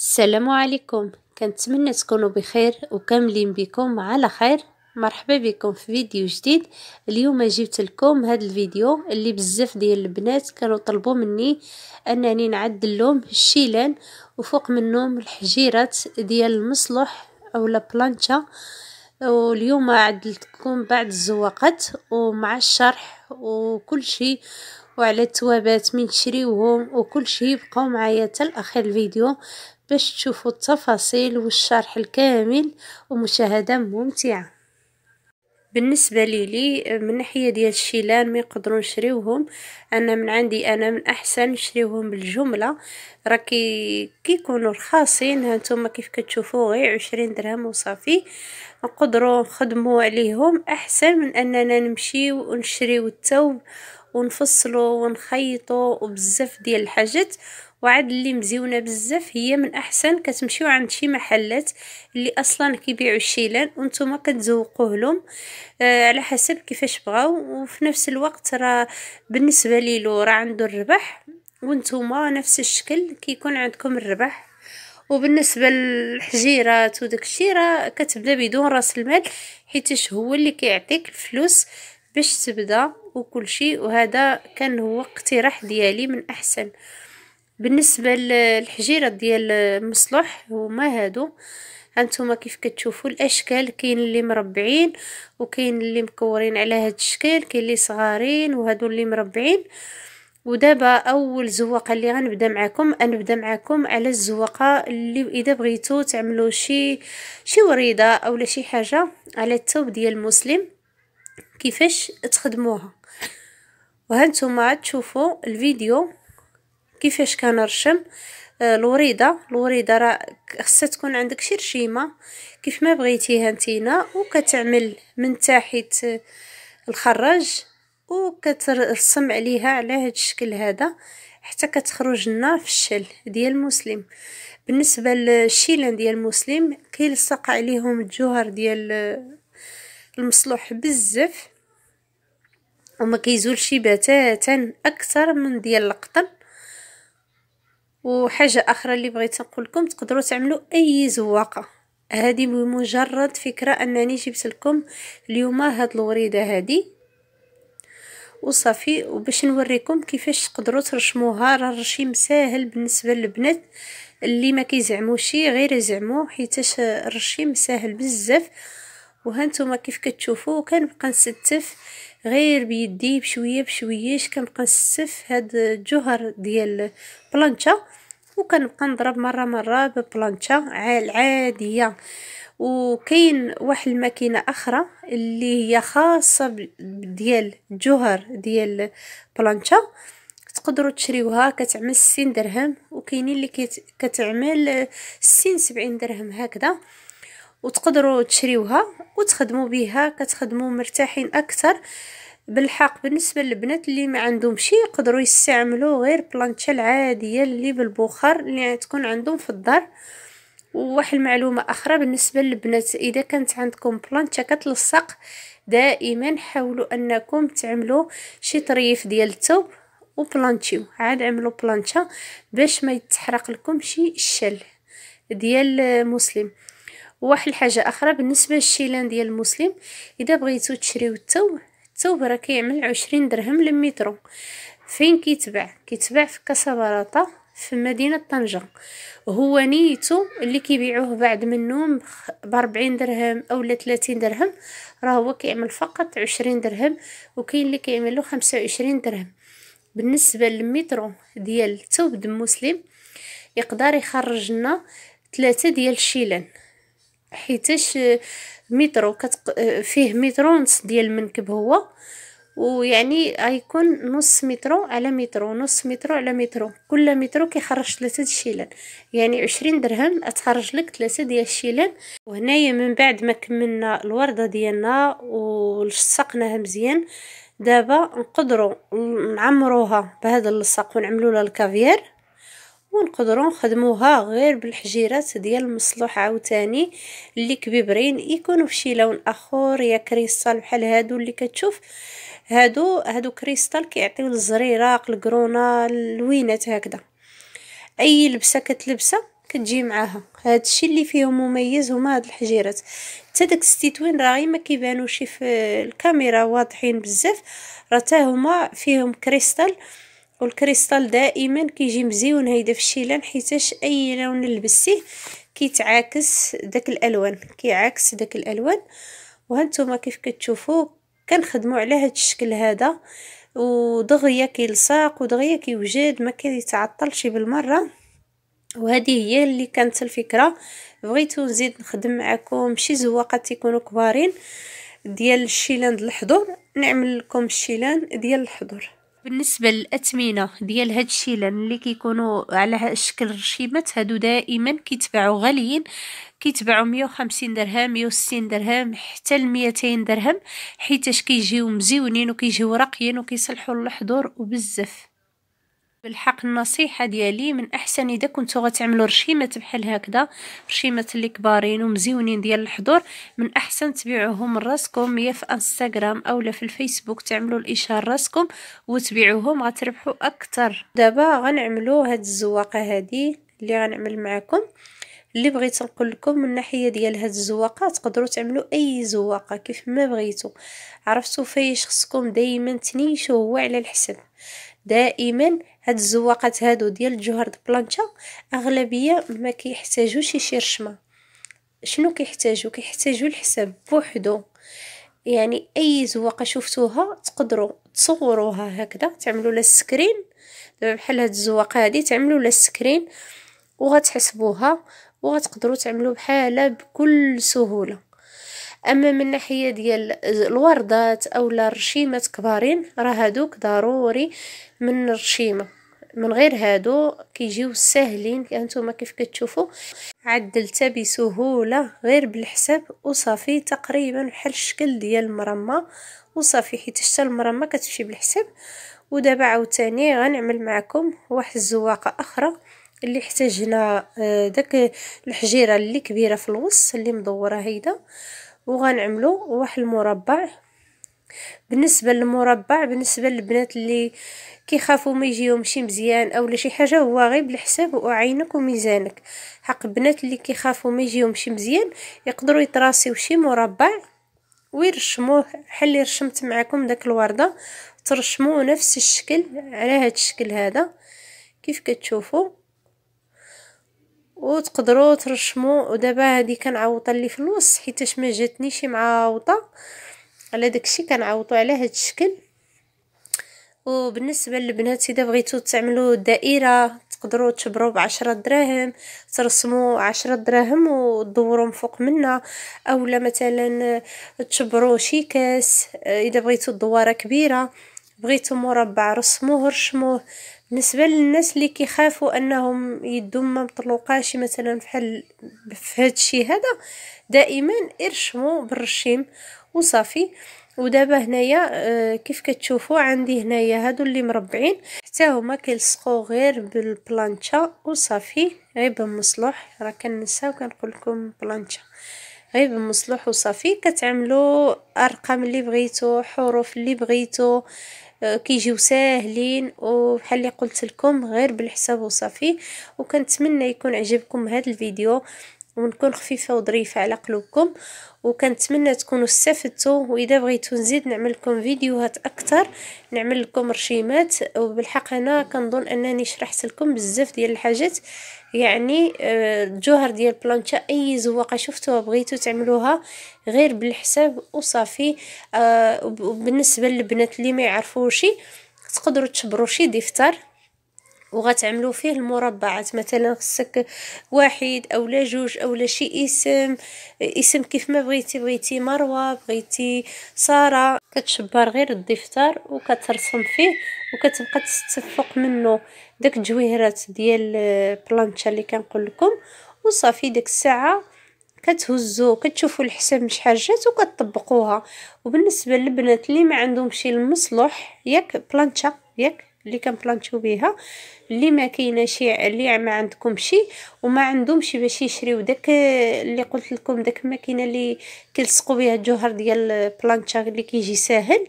السلام عليكم كنتمنى تكونوا بخير وكاملين بكم على خير مرحبا بكم في فيديو جديد اليوم جبت لكم هذا الفيديو اللي بزاف ديال البنات كانوا طلبوا مني انني نعدل لهم الشيلان وفوق منهم الحجيرات ديال المصلح او بلانشا واليوم عدلت لكم بعض الزواقات ومع الشرح وكل شيء وعلى التوابات من تشريوهم وكل شيء بقاو معايا حتى الفيديو باش تشوفوا التفاصيل والشرح الكامل ومشاهدة ممتعة بالنسبه لي من ناحيه ديال الشيلان ما يقدروا نشريوهم انا من عندي انا من احسن نشريوهم بالجمله راه كيكونوا رخاصين هانتوما كيف كتشوفوا غير عشرين درهم وصافي نقدروا نخدموا عليهم احسن من اننا نمشيو ونشريو التوب ونفصلوا ونخيطوا وبزاف ديال الحاجات وعاد اللي مزيونه بزاف هي من احسن كتمشيو عند شي محلات اللي اصلا كيبيعوا الشيلان وانتم كتزوقوه لهم آه على حسب كيفاش بغاو وفي نفس الوقت راه بالنسبه ليلو راه عنده الربح وانتم نفس الشكل كيكون عندكم الربح وبالنسبه للحجيرات وداكشي راه كتبدا بدون راس المال حيتاش هو اللي كيعطيك الفلوس باش تبدا وكل شيء وهذا كان هو اقتراح ديالي من احسن بالنسبه للحجيره ديال المصلح هما هادو هانتوما كيف كتشوفوا الاشكال كاين اللي مربعين وكاين اللي مكورين على هاد الشكل كاين اللي صغارين وهادو اللي مربعين ودابا اول زواقه اللي غنبدا معكم غنبدا معكم على الزواقه اللي اذا بغيتو تعملوا شي شي وريده اولا شي حاجه على الثوب ديال المسلم كيفاش تخدموها وهانتوما تشوفوا الفيديو كيفاش كنرشم آه، الوريده الوريده راه خصها تكون عندك شي رشيمه كيف ما بغيتيها نتينا وكتعمل من تحت الخراج وكترسم عليها على هذا الشكل هذا حتى كتخرج لنا في الشل ديال المسلم بالنسبه للشيلان ديال المسلم كيلصق عليهم الجوهر ديال آه، المصلوح بزاف وما كيزولش بتاتا اكثر من ديال القطن وحاجه اخرى اللي بغيت نقول لكم تقدروا تعملوا اي زواقه هذه بمجرد فكره انني جبت لكم اليوم هاد الوريده هذه وصافي وباش نوريكم كيفاش تقدروا ترشموها راه الرشيم ساهل بالنسبه للبنات اللي ما كيزعموش غير يزعمو حيتاش الرشيم ساهل بزاف وهانتوما كيف كتشوفوا كنبقى نستف غير بيدي بشويه بشويه كنبقى نسف هاد الجوهر ديال بلانشا وكنبقى نضرب مره مره ببلانشا و وكاين واحد الماكينه اخرى اللي هي خاصه ديال الجوهر ديال بلانشا تقدروا تشريوها كتعمل 60 درهم وكاينين اللي كتعمل 60 70 درهم هكذا وتقدروا تشريوها وتخدموا بها كتخدموا مرتاحين اكثر بالحق بالنسبه للبنات اللي ما عندهمش يقدروا يستعملوا غير بلانشا العاديه اللي بالبخار اللي تكون عندهم في الدار وواحد المعلومه اخرى بالنسبه للبنات اذا كانت عندكم بلانشا كتلصق دائما حاولوا انكم تعملوا شي طريف ديال الثوب وبلانشيو عاد عملوا بلانشا باش ما يتحرق لكم شي الشل ديال مسلم وواحد الحاجه اخرى بالنسبه للشيلان ديال المسلم اذا بغيتو تشريو الثوب التوب راه كيعمل عشرين درهم للمتر فين كيتباع كيتباع في كاسابراطة في مدينة طنجة هو نيتو اللي كيبيعوه بعد منهم 40 درهم أو 30 تلاتين درهم راه هو كيعمل فقط عشرين درهم وكاين اللي كيعملو خمسة 25 درهم بالنسبة للمترو ديال توب د مسلم يقدر يخرج لنا 3 ديال الشيلان حيتاش مترو كتق... فيه مترو نص ديال المنكب هو ويعني غيكون نص مترو على مترو نص مترو على مترو كل مترو كيخرج ثلاثة الشيلان يعني عشرين درهم اتخرج لك ثلاثة ديال الشيلان وهنايا من بعد ما كملنا الوردة ديالنا ولصقناها مزيان دابا نقدروا نعمروها بهذا اللصق ونعملوا لها الكافيير ونقدروا نخدموها غير بالحجيرات ديال المصلوح عاوتاني اللي كبيبرين يكونوا فشي لون اخر يا كريستال بحال هادو اللي كتشوف هادو هادو كريستال كيعطيو الزريراق الكرونه اللوينات هكذا اي لبسه كتلبسها كتجي معاها هادشي اللي فيهم مميز هما هاد الحجيرات حتى داك الستيتوين غير ما كيبانوش في الكاميرا واضحين بزاف راه حتى هما فيهم كريستال والكريستال دائما كيجي مزيون هيدا في الشيلان حيتاش اي لون نلبسيه كيتعاكس داك الالوان كيعاكس داك الالوان وهانتوما كيف كتشوفوا كنخدموا على هاد الشكل هذا ودغيا كيلصق ودغيا كيوجد ما كيتعطلش بالمره وهذه هي اللي كانت الفكره بغيتو نزيد نخدم معكم شي زواقات يكونوا كبارين ديال الشيلان الحضور نعمل لكم الشيلان ديال الحضور بالنسبه للاثمنه ديال هاد الشيلان اللي كيكونوا على شكل رشيمات هادو دائما كيتباعوا غاليين كيتباعوا 150 درهم 160 درهم حتى ل 200 درهم حيتاش كيجيو مزيونين وكيجيو راقيين وكيصلحوا للحضور وبزاف بالحق النصيحه ديالي من احسن اذا كنتو غتعملوا رشيمات بحال هكذا رشيمات اللي كبارين ومزيونين ديال الحضور من احسن تبيعوهم راسكم يا في انستغرام اولا في الفيسبوك تعملوا الاشهار راسكم وتبيعوهم غتربحوا اكثر دابا غنعملوا هاد الزواقه هادي اللي غنعمل معكم اللي بغيت نقول لكم من الناحيه ديال هاد الزواقه تقدروا تعملوا اي زواقه كيف ما بغيتوا عرفتوا فايش خصكم دائما تنيشوا هو على الحسن دائما هاد الزواقات هادو ديال الجهر د بلانشا اغلبيه ما كيحتاجوش يشير شنو كيحتاجو كيحتاجو الحساب بوحدو يعني اي زواقه شفتوها تقدروا تصوروها هكذا تعملوا لها سكرين دابا بحال هاد الزواقه هادي تعملوا لها سكرين وغتحسبوها وغتقدروا تعملوا بحالها بكل سهوله اما من ناحيه ديال الوردات اولا الرشيمات كبارين راه هادوك ضروري من الرشيمه من غير هادو كيجيو ساهلين انتما كيف كتشوفوا عدلتها بسهوله غير بالحساب وصافي تقريبا بحال الشكل ديال المرمى وصافي حيت حتى المرمى كتمشي بالحساب ودابا عاوتاني غنعمل معكم واحد الزواقه اخرى اللي احتاجنا آه، داك الحجيره اللي كبيره في الوسط اللي مدوره هيدا وغنعملو واحد المربع بالنسبه للمربع بالنسبه للبنات اللي كيخافوا ما يجيهمش مزيان اولا شي حاجه هو غير بالحساب وعينك وميزانك حق البنات اللي كيخافوا ما يجيهمش مزيان يقدروا يتراسيو شي مربع ويرشموه بحال اللي رشمت معكم داك الورده ترشموه نفس الشكل على هذا الشكل هذا كيف كتشوفوا وتقدروا ترشموا ودابا هذه كنعوط اللي في النص حيتاش ما جاتنيش معوطه على داكشي كنعوطوا على هذا الشكل وبالنسبه للبنات اذا بغيتو تعملوا دائره تقدروا تشبروا بعشرة دراهم ترسموا عشرة دراهم من فوق منها اولا مثلا تشبروا شي كاس اذا بغيتو دواره كبيره بغيتو مربع رسموه رشموه بالنسبه للناس اللي كيخافوا انهم يدو ما مطلوقاش مثلا بحال في هذا الشيء هذا دائما ارشموا بالرشيم وصافي ودابا هنايا آه، كيف كتشوفوا عندي هنايا هادو اللي مربعين حتى هما كيلصقوا غير بالبلانشا وصافي غير بالمصلوح راه كنساو وكنقول لكم بلانشا غير بمصلوح وصافي كتعملوا ارقام اللي بغيتو حروف اللي بغيتو كيجيو ساهلين وبحال اللي قلت لكم غير بالحساب وصافي وكنتمنى يكون عجبكم هذا الفيديو ونكون خفيفه وظريفه على قلوبكم وكنتمنى تكونوا استفدتوا واذا بغيتو نزيد نعمل لكم فيديوهات اكثر نعمل لكم رشيمات وبالحق انا كنظن انني شرحت لكم بزاف ديال الحاجات يعني الجوهر آه، ديال بلانشا اي زواقه شفتوها بغيتو تعملوها غير بالحساب وصافي آه، وبالنسبه للبنات اللي ما يعرفوشي تقدروا تشبروا شي دفتر وغتعملوا فيه المربعات مثلا خصك واحد او لا جوج او لا شي اسم اسم كيف ما بغيتي بغيتي مروه بغيتي ساره كتشبر غير الدفتر وكترسم فيه وكتبقى تستفق منه داك التجويهرات ديال بلانشا اللي كنقول لكم وصافي ديك الساعه كتهزو كتشوفوا الحساب شحال جات وكتطبقوها وبالنسبه للبنات اللي ما عندهمش المصلح ياك بلانشا ياك اللي كنبلانتيو بها اللي ما شي اللي ما شي وما عندهمش باش يشريو داك اللي قلت لكم داك الماكينه اللي كيلصقوا بها الجوهر ديال بلانتشا اللي كيجي ساهل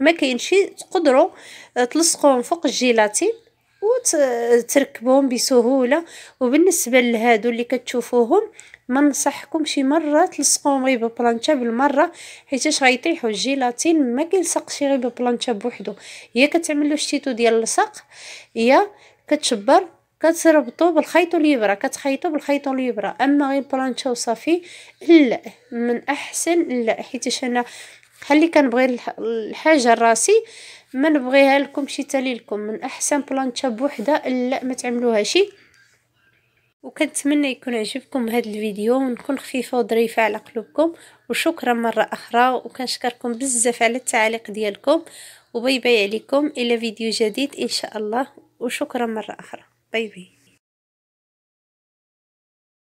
ما كاينش تقدروا آه، تلصقوهم فوق الجيلاتين وتركبوهم بسهوله وبالنسبه لهادو اللي كتشوفوهم ما نصحكمش مره تلصقوهم غير ببلانشا بالمره حيتاش غيطيحوا الجيلاتين ما كيلصقش غير ببلانشا بوحدو يا كتعملو الشتو ديال اللصق يا كتشبر كتربطو بالخيط ليبرا كتخيطو بالخيط ليبرا اما غير بلانشا وصافي لا من احسن لا حيتاش انا خلي اللي كنبغي الحاجه راسي ما نبغيها لكم شي تالي لكم من احسن بلانشا بوحده لا ما شي وكنتمنى يكون عجبكم هذا الفيديو ونكون خفيفه وظريفه على قلوبكم وشكرا مره اخرى وكنشكركم بزاف على التعليق ديالكم وباي باي عليكم الى فيديو جديد ان شاء الله وشكرا مره اخرى باي باي